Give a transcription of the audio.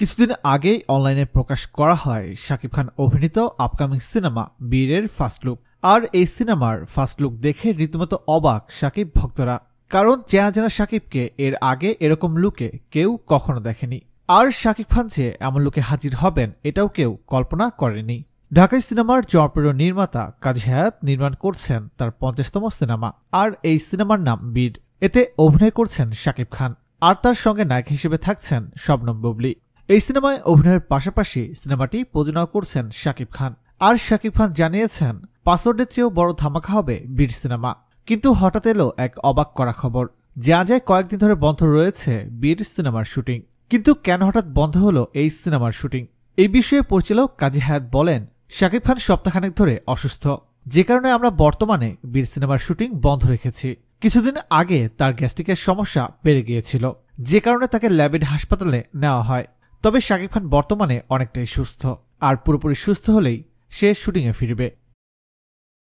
কিছুদিন আগেই অনলাইনে প্রকাশ করা হয় শাকিব খান অভিনীত আপকামিং সিনেমা বীরের ফার্স্ট লুক আর এই সিনেমার ফার্স্ট লুক দেখে রীতিমতো অবাক শাকিব ভক্তরা কারণ চেনা চেনা শাকিবকে এর আগে এরকম লুকে কেউ কখনো দেখেনি আর শাকিব খান যে এমন লুকে হাজির হবেন এটাও কেউ কল্পনা করেনি ঢাকাই সিনেমার জনপ্রিয় নির্মাতা কাজী হায়াত নির্মাণ করছেন তার পঞ্চাশতম সিনেমা আর এই সিনেমার নাম বীর এতে অভিনয় করছেন শাকিব খান আর তার সঙ্গে নায়ক হিসেবে থাকছেন শবনম বুবলি এই সিনেমায় অভিনয়ের পাশাপাশি সিনেমাটি প্রযোজনা করছেন শাকিব খান আর শাকিব খান জানিয়েছেন পাসওয়ার্ডের চেয়েও বড় ধামাকা হবে বীর সিনেমা কিন্তু হঠাৎ এলো এক অবাক করা খবর যা যায় কয়েকদিন ধরে বন্ধ রয়েছে বীর সিনেমার শুটিং কিন্তু কেন হঠাৎ বন্ধ হলো এই সিনেমার শুটিং এই বিষয়ে পরিচালক কাজী হায়াত বলেন শাকিব খান সপ্তাহখানেক ধরে অসুস্থ যে কারণে আমরা বর্তমানে বীর সিনেমার শুটিং বন্ধ রেখেছি কিছুদিন আগে তার গ্যাস্ট্রিকের সমস্যা বেড়ে গিয়েছিল যে কারণে তাকে ল্যাবিড হাসপাতালে নেওয়া হয় তবে শাকিব খান বর্তমানে অনেকটাই সুস্থ আর পুরোপুরি সুস্থ হলেই সে শুটিংয়ে ফিরবে